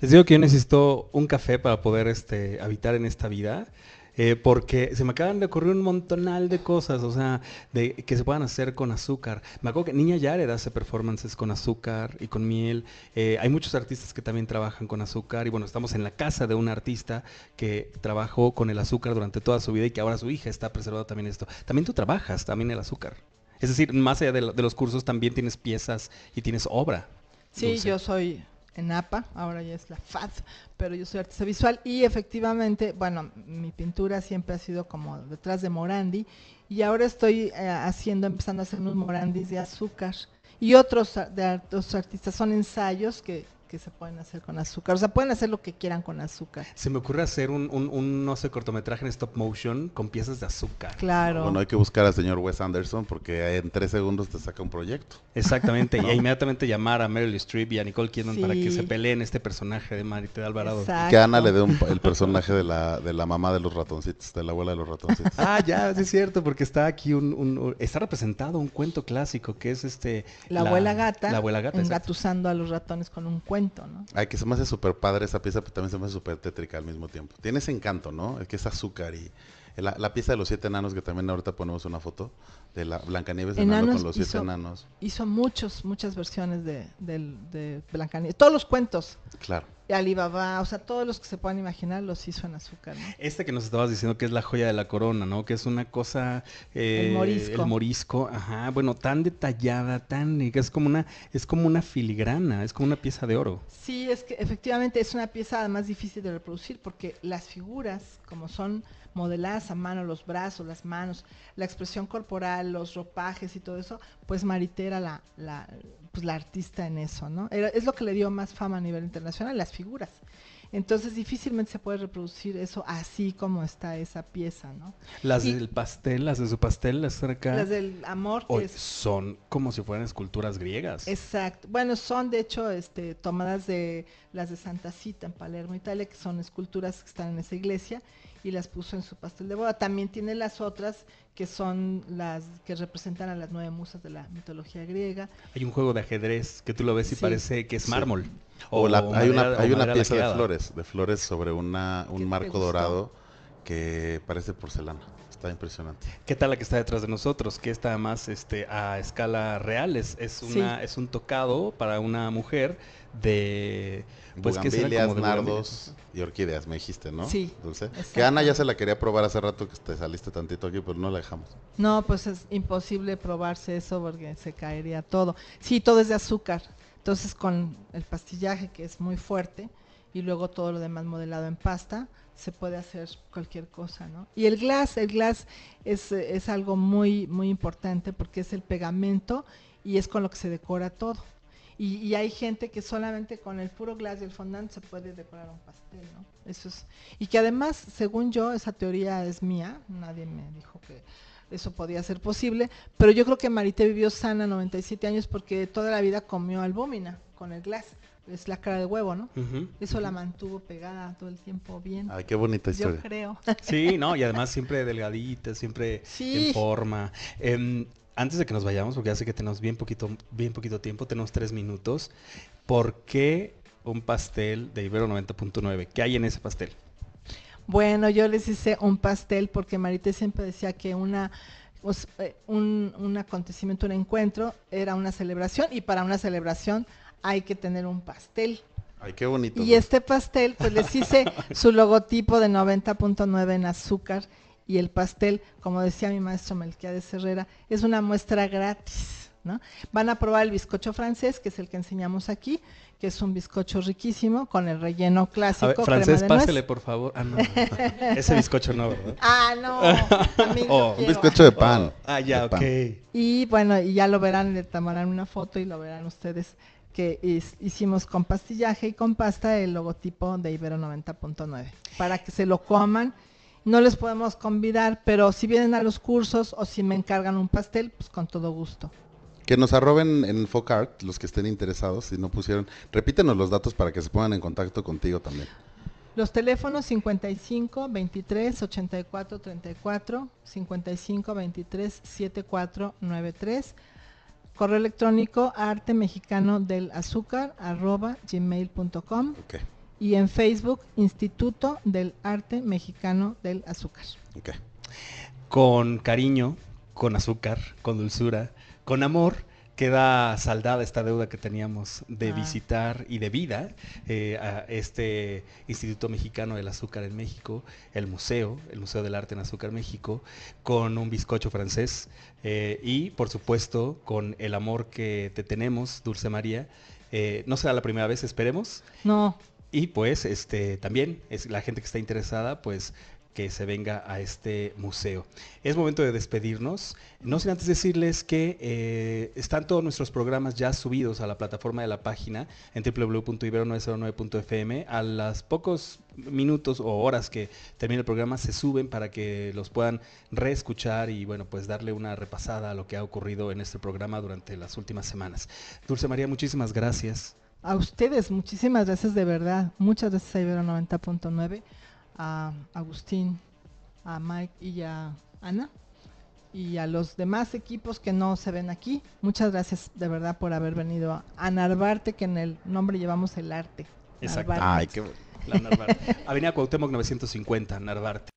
Les digo que yo necesito un café para poder este, habitar en esta vida. Eh, porque se me acaban de ocurrir un montonal de cosas, o sea, de, que se puedan hacer con azúcar. Me acuerdo que Niña Yared hace performances con azúcar y con miel. Eh, hay muchos artistas que también trabajan con azúcar. Y bueno, estamos en la casa de un artista que trabajó con el azúcar durante toda su vida y que ahora su hija está preservada también esto. También tú trabajas también el azúcar. Es decir, más allá de, los cursos, también tienes piezas y tienes obra. Sí, yo soy en APA, ahora ya es la FAD, pero yo soy artista visual y efectivamente, bueno, mi pintura siempre ha sido como detrás de Morandi y ahora estoy eh, haciendo, empezando a hacer unos Morandis de azúcar y otros de otros artistas, son ensayos que que se pueden hacer con azúcar. O sea, pueden hacer lo que quieran con azúcar. Se me ocurre hacer un, un, no sé, cortometraje en stop motion con piezas de azúcar. Claro. Bueno, hay que buscar al señor Wes Anderson porque en tres segundos te saca un proyecto. Exactamente. Y inmediatamente llamar a Meryl Streep y a Nicole Kidman para que se peleen este personaje de Marito de Alvarado. Que Ana le dé el personaje de la, de la mamá de los ratoncitos, de la abuela de los ratoncitos. ah, ya, sí es cierto, porque está aquí un, está representado un cuento clásico que es este... La, abuela gata. La abuela gata. Engatusando a los ratones con un cuento hay Ay, que se me hace súper padre esa pieza, pero también se me hace súper tétrica al mismo tiempo. Tiene ese encanto, ¿no? Es que es azúcar y... La, pieza de los siete enanos, que también ahorita ponemos una foto, de la Blancanieves de con los siete enanos. Hizo muchos, muchas versiones de, Blanca de Blancanieves. Todos los cuentos. Claro Alibaba, o sea, todos los que se puedan imaginar los hizo en azúcar. ¿no? Este que nos estabas diciendo que es la joya de la corona, ¿no? Que es una cosa... Eh, el morisco. El morisco, ajá, bueno, tan detallada, tan... Es como, una, es como una filigrana, es como una pieza de oro. Sí, es que efectivamente es una pieza más difícil de reproducir porque las figuras, como son modeladas a mano, los brazos, las manos, la expresión corporal, los ropajes y todo eso, pues maritera la, la, pues la artista en eso, ¿no? es lo que le dio más fama a nivel internacional, las figuras. Entonces difícilmente se puede reproducir eso así como está esa pieza, ¿no? Las del pastel, las de su pastel, las cerca. Las del amor. son como si fueran esculturas griegas. Exacto. Bueno, son de hecho este, tomadas de las de Santa Cita en Palermo, Italia, que son esculturas que están en esa iglesia y las puso en su pastel de boda. También tiene las otras que son las que representan a las nueve musas de la mitología griega. Hay un juego de ajedrez que tú lo ves y parece que es mármol. O, hay, una, hay una, pieza de flores, de flores sobre un marco dorado que parece porcelana. Está impresionante. ¿Qué tal la que está detrás de nosotros? Que está más este, a escala real. Es, es una, es un tocado para una mujer de... Pues, nardos y orquídeas, me dijiste, ¿no? Sí. Dulce. Que Ana ya se la quería probar hace rato que te saliste tantito aquí, pero no la dejamos. No, pues es imposible probarse eso porque se caería todo. Sí, todo es de azúcar. Entonces con el pastillaje que es muy fuerte, y luego todo lo demás modelado en pasta, se puede hacer cualquier cosa, ¿no? Y el glass, el glass es, algo muy, muy importante porque es el pegamento y es con lo que se decora todo. Y, hay gente que solamente con el puro glass y el fondant se puede decorar un pastel, ¿no? Eso es. Y que además, según yo, esa teoría es mía, nadie me dijo que eso podía ser posible, pero yo creo que Marité vivió sana 97 años porque toda la vida comió albúmina con el glass es la cara de huevo, ¿no? Eso la mantuvo pegada todo el tiempo bien. Ay, qué bonita historia. Yo creo. Sí, no, y además siempre delgadita, siempre en forma. Em, antes de que nos vayamos, porque ya sé que tenemos bien poquito, bien poquito tiempo, tenemos tres minutos. ¿Por qué un pastel de Ibero 90.9? ¿Qué hay en ese pastel? Bueno, yo les hice un pastel porque Marité siempre decía que una eh, un, un acontecimiento, un encuentro, era una celebración y para una celebración hay que tener un pastel. Ay, qué bonito. Y este pastel, pues les hice su logotipo de 90.9 en azúcar y el pastel, como decía mi maestro Melquiades Herrera, es una muestra gratis. ¿no? Van a probar el bizcocho francés, que es el que enseñamos aquí, que es un bizcocho riquísimo con el relleno clásico. francés, pásele, por favor. Ah, no. Ese bizcocho no, ¿verdad? Ah, no. Oh, un bizcocho de pan. ah, ya, Y bueno, y ya lo verán, le tomarán una foto y lo verán ustedes que hicimos con pastillaje y con pasta el logotipo de Ibero 90.9 para que se lo coman. No les podemos convidar, pero si vienen a los cursos o si me encargan un pastel, pues con todo gusto. Que nos arroben en Focart los que estén interesados si no pusieron. Repítenos los datos para que se pongan en contacto contigo también. Los teléfonos 55 23 84 34, 55 23 74 93 Correo electrónico arte mexicano del azúcar arroba gmail.com. Y en Facebook, Instituto del Arte Mexicano del Azúcar. Con cariño, con azúcar, con dulzura, con amor queda saldada esta deuda que teníamos de ah. visitar y de vida eh, a este Instituto Mexicano del Azúcar en México, el museo, el Museo del Arte en Azúcar México, con un bizcocho francés eh, y, por supuesto, con el amor que te tenemos, Dulce María. Eh, no será la primera vez, esperemos. No. Y pues, este, también es la gente que está interesada, pues que se venga a este museo. Es momento de despedirnos, no sin antes decirles que eh, están todos nuestros programas ya subidos a la plataforma de la página en www.ibero909.fm. A las pocos minutos o horas que termina el programa se suben para que los puedan reescuchar y bueno, pues darle una repasada a lo que ha ocurrido en este programa durante las últimas semanas. Dulce María, muchísimas gracias. A ustedes, muchísimas gracias de verdad. Muchas gracias a Ibero 90.9 a Agustín, a Mike y a Ana y a los demás equipos que no se ven aquí. Muchas gracias de verdad por haber venido a Narvarte, que en el nombre llevamos el arte. Exacto. La Narvarte. Avenida Cuauhtémoc 950, Narvarte.